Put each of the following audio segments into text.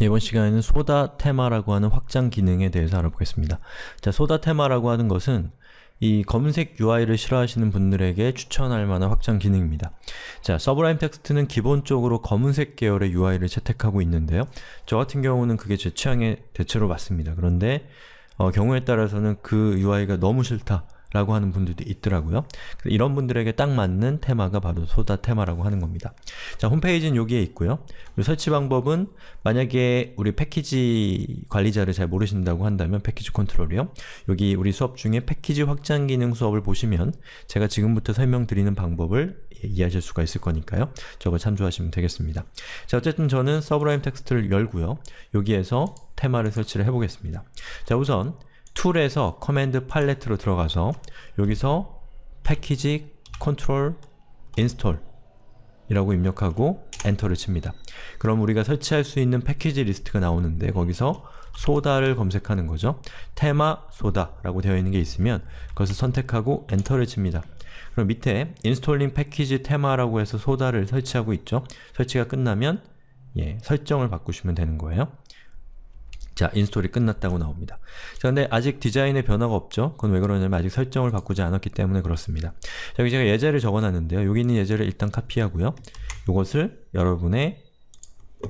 이번 시간에는 소다 테마라고 하는 확장 기능에 대해서 알아보겠습니다. 자, 소다 테마라고 하는 것은 이 검은색 UI를 싫어하시는 분들에게 추천할 만한 확장 기능입니다. 자, 서브라임 텍스트는 기본적으로 검은색 계열의 UI를 채택하고 있는데요. 저 같은 경우는 그게 제 취향에 대체로 맞습니다. 그런데 어, 경우에 따라서는 그 UI가 너무 싫다. 라고 하는 분들도 있더라고요. 이런 분들에게 딱 맞는 테마가 바로 소다 테마라고 하는 겁니다. 자, 홈페이지는 여기에 있고요. 설치 방법은 만약에 우리 패키지 관리자를 잘 모르신다고 한다면 패키지 컨트롤이요. 여기 우리 수업 중에 패키지 확장 기능 수업을 보시면 제가 지금부터 설명드리는 방법을 예, 이해하실 수가 있을 거니까요. 저거 참조하시면 되겠습니다. 자, 어쨌든 저는 서브라임 텍스트를 열고요. 여기에서 테마를 설치를 해보겠습니다. 자, 우선 툴에서 커맨드 팔레트로 들어가서 여기서 패키지 컨트롤 인스톨 이라고 입력하고 엔터를 칩니다. 그럼 우리가 설치할 수 있는 패키지 리스트가 나오는데 거기서 소다를 검색하는 거죠. 테마 소다라고 되어 있는 게 있으면 그것을 선택하고 엔터를 칩니다. 그럼 밑에 인스톨링 패키지 테마라고 해서 소다를 설치하고 있죠. 설치가 끝나면 예, 설정을 바꾸시면 되는 거예요. 자, 인스톨이 끝났다고 나옵니다. 자, 근데 아직 디자인의 변화가 없죠? 그건 왜 그러냐면 아직 설정을 바꾸지 않았기 때문에 그렇습니다. 자, 여기 제가 예제를 적어놨는데요. 여기 있는 예제를 일단 카피하고요. 이것을 여러분의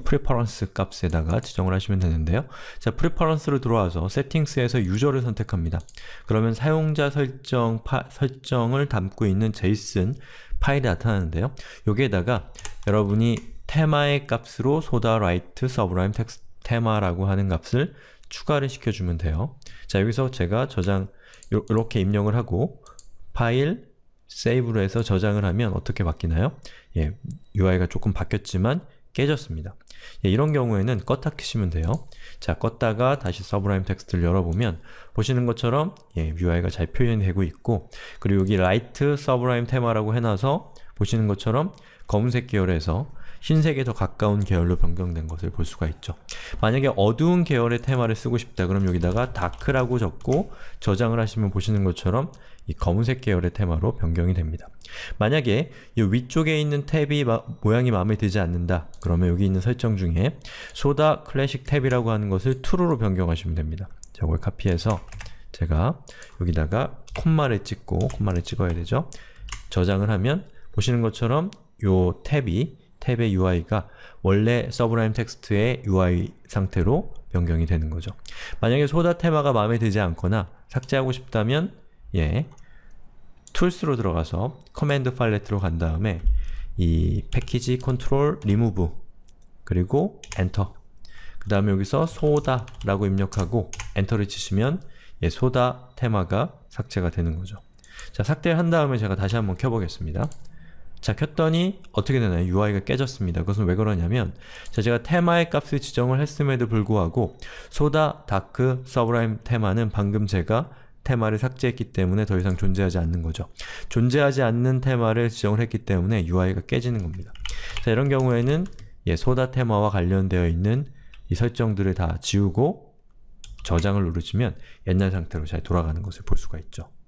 프리퍼런스 값에다가 지정을 하시면 되는데요. 자, 프리퍼런스로 들어와서 세팅스에서 유저를 선택합니다. 그러면 사용자 설정 파, 설정을 담고 있는 json 파일이 나타나는데요. 여기에다가 여러분이 테마의 값으로 소다 라이트 서브라임 텍스트 테마라고 하는 값을 추가를 시켜주면 돼요. 자, 여기서 제가 저장 이렇게 입력을 하고 파일, 세이브로 해서 저장을 하면 어떻게 바뀌나요? 예, UI가 조금 바뀌었지만 깨졌습니다. 예, 이런 경우에는 껐다 켜시면 돼요. 자, 껐다가 다시 서브라임 텍스트를 열어보면 보시는 것처럼 예, UI가 잘 표현되고 있고 그리고 여기 라이트 서브라임 테마라고 해놔서 보시는 것처럼 검은색 계열에서 흰색에 더 가까운 계열로 변경된 것을 볼 수가 있죠. 만약에 어두운 계열의 테마를 쓰고 싶다 그럼 여기다가 다크라고 적고 저장을 하시면 보시는 것처럼 이 검은색 계열의 테마로 변경이 됩니다. 만약에 이 위쪽에 있는 탭이 마, 모양이 마음에 들지 않는다 그러면 여기 있는 설정 중에 소다 클래식 탭이라고 하는 것을 true로 변경하시면 됩니다. 자, 이걸 카피해서 제가 여기다가 콤마를 찍고 콤마를 찍어야 되죠. 저장을 하면 보시는 것처럼 요 탭이 탭의 UI가 원래 서브라임 텍스트의 UI 상태로 변경이 되는 거죠. 만약에 소다 테마가 마음에 들지 않거나 삭제하고 싶다면 예, 툴스로 들어가서 커맨드 팔레트로 간 다음에 이 패키지 컨트롤 리무브 그리고 엔터 그 다음에 여기서 소다라고 입력하고 엔터를 치시면 예, 소다 테마가 삭제가 되는 거죠. 자, 삭제한 다음에 제가 다시 한번 켜보겠습니다. 자 켰더니 어떻게 되나요? UI가 깨졌습니다. 그것은 왜 그러냐면 자 제가 테마의 값을 지정을 했음에도 불구하고 소다, 다크, 서브라임 테마는 방금 제가 테마를 삭제했기 때문에 더 이상 존재하지 않는 거죠. 존재하지 않는 테마를 지정을 했기 때문에 UI가 깨지는 겁니다. 자 이런 경우에는 예, 소다 테마와 관련되어 있는 이 설정들을 다 지우고 저장을 누르시면 옛날 상태로 잘 돌아가는 것을 볼 수가 있죠.